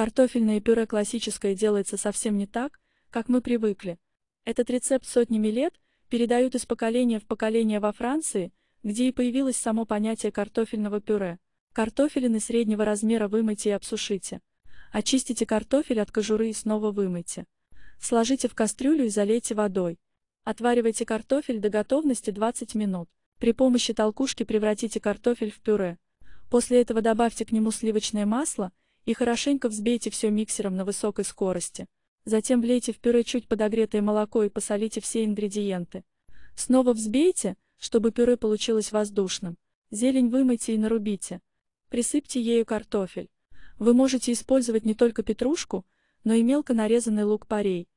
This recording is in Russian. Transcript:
Картофельное пюре классическое делается совсем не так, как мы привыкли. Этот рецепт сотнями лет передают из поколения в поколение во Франции, где и появилось само понятие картофельного пюре. Картофелины среднего размера вымойте и обсушите. Очистите картофель от кожуры и снова вымойте. Сложите в кастрюлю и залейте водой. Отваривайте картофель до готовности 20 минут. При помощи толкушки превратите картофель в пюре. После этого добавьте к нему сливочное масло – и хорошенько взбейте все миксером на высокой скорости. Затем влейте в пюре чуть подогретое молоко и посолите все ингредиенты. Снова взбейте, чтобы пюре получилось воздушным. Зелень вымойте и нарубите. Присыпьте ею картофель. Вы можете использовать не только петрушку, но и мелко нарезанный лук-порей.